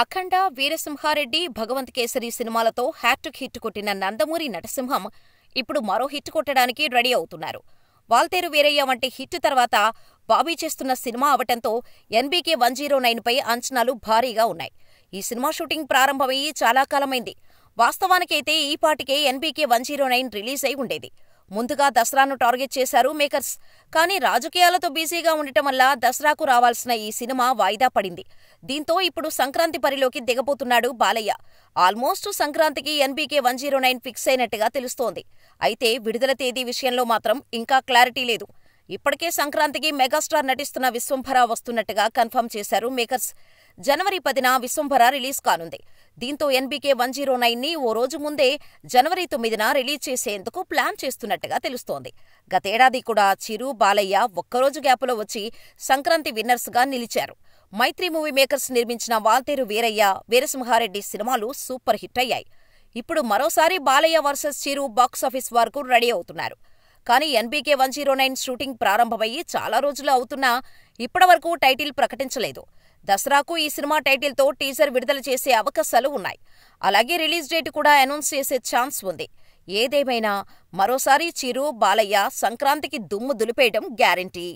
అఖండ వీరసింహారెడ్డి భగవంత్ కేసరి సినిమాలతో hat trick hit కొట్టిన నందమూరి నటసింహం ఇప్పుడు మరో హిట్ కొట్టడానికి రెడీ అవుతున్నారు వాల్తేరు వీరయ్య వంటి హిట్ తర్వాత బాబీ చేస్తున్న సినిమా అవటంతో ఎన్బీకే వన్ జీరో నైన్పై అంచనాలు భారీగా ఉన్నాయి ఈ సినిమా షూటింగ్ ప్రారంభమయ్యి చాలా కాలమైంది వాస్తవానికైతే ఈ పాటికే NBK one zero nine release అయి ఉండేది ముందుగా దసరాను టార్గెట్ చేశారు మేకర్స్ కానీ రాజకీయాలతో బిజీగా ఉండటం వల్ల దసరాకు రావాల్సిన ఈ సినిమా వాయిదా పడింది దీంతో ఇప్పుడు సంక్రాంతి పరిలోకి దిగబోతున్నాడు బాలయ్య ఆల్మోస్ట్ సంక్రాంతికి NBK one zero nine fix అయినట్టుగా తెలుస్తోంది అయితే విడుదల తేదీ విషయంలో మాత్రం ఇంకా క్లారిటీ లేదు ఇప్పటికే సంక్రాంతికి మెగాస్టార్ నటిస్తున్న విశ్వంభర వస్తున్నట్టుగా కన్ఫర్మ్ చేశారు మేకర్స్ జనవరి పదిన విశ్వంభర రిలీజ్ కానుంది దీంతో ఎన్బీకే వన్ జీరో నైన్ ని ఓ రోజు ముందే జనవరి తొమ్మిదిన రిలీజ్ చేసేందుకు ప్లాన్ చేస్తున్నట్టుగా తెలుస్తోంది గతేడాది కూడా చిరు బాలయ్య ఒక్కరోజు గ్యాప్లో వచ్చి సంక్రాంతి విన్నర్స్గా నిలిచారు మైత్రి మూవీ మేకర్స్ నిర్మించిన వాల్తేరు వీరయ్య వీరసింహారెడ్డి సినిమాలు సూపర్ హిట్ అయ్యాయి ఇప్పుడు మరోసారి బాలయ్య వర్సెస్ చిరు బాక్సాఫీస్ వరకు రెడీ అవుతున్నారు కానీ NBK one zero nine shooting ప్రారంభమయ్యి చాలా రోజులు అవుతున్నా ఇప్పటివరకు టైటిల్ ప్రకటించలేదు దసరాకు ఈ సినిమా టైటిల్తో టీజర్ విడుదల చేసే అవకాశాలు ఉన్నాయి అలాగే రిలీజ్ డేట్ కూడా అనౌన్స్ చేసే ఛాన్స్ ఉంది ఏదేమైనా మరోసారి చిరు బాలయ్య సంక్రాంతికి దుమ్ము దులిపేయడం గ్యారంటీ